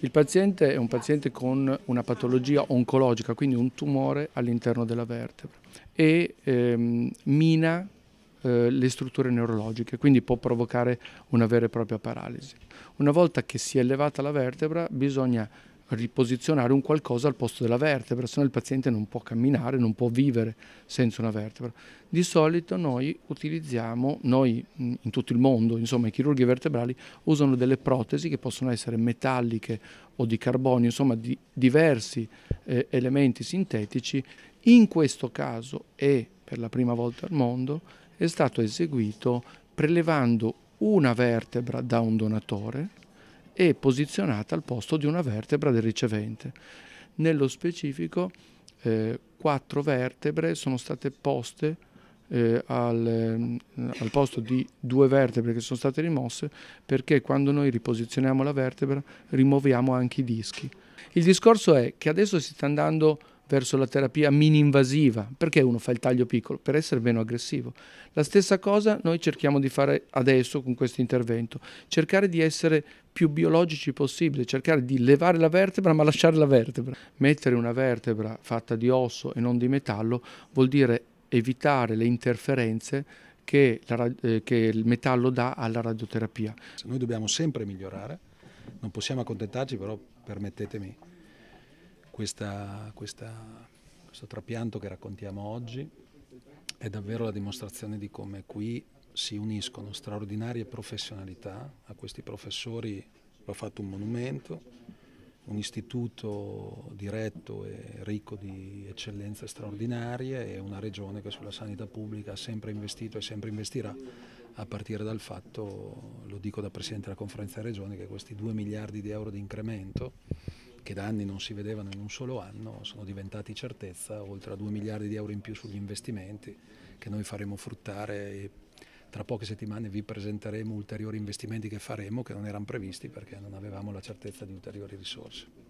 Il paziente è un paziente con una patologia oncologica, quindi un tumore all'interno della vertebra e ehm, mina eh, le strutture neurologiche, quindi può provocare una vera e propria paralisi. Una volta che si è elevata la vertebra bisogna riposizionare un qualcosa al posto della vertebra, se no il paziente non può camminare, non può vivere senza una vertebra. Di solito noi utilizziamo, noi in tutto il mondo, insomma i chirurghi vertebrali usano delle protesi che possono essere metalliche o di carbonio, insomma di diversi eh, elementi sintetici. In questo caso e per la prima volta al mondo è stato eseguito prelevando una vertebra da un donatore è posizionata al posto di una vertebra del ricevente. Nello specifico eh, quattro vertebre sono state poste eh, al, eh, al, posto di due vertebre che sono state rimosse perché quando noi riposizioniamo la vertebra rimuoviamo anche i dischi. Il discorso è che adesso si sta andando verso la terapia mini-invasiva. Perché uno fa il taglio piccolo? Per essere meno aggressivo. La stessa cosa noi cerchiamo di fare adesso con questo intervento, cercare di essere più biologici possibile, cercare di levare la vertebra ma lasciare la vertebra. Mettere una vertebra fatta di osso e non di metallo vuol dire evitare le interferenze che, la, eh, che il metallo dà alla radioterapia. Noi dobbiamo sempre migliorare, non possiamo accontentarci, però permettetemi questa, questa, questo trapianto che raccontiamo oggi è davvero la dimostrazione di come qui si uniscono straordinarie professionalità, a questi professori va fatto un monumento, un istituto diretto e ricco di eccellenze straordinarie e una regione che sulla sanità pubblica ha sempre investito e sempre investirà, a partire dal fatto, lo dico da Presidente della Conferenza delle Regioni, che questi 2 miliardi di euro di incremento che da anni non si vedevano in un solo anno, sono diventati certezza, oltre a 2 miliardi di euro in più sugli investimenti che noi faremo fruttare tra poche settimane vi presenteremo ulteriori investimenti che faremo che non erano previsti perché non avevamo la certezza di ulteriori risorse.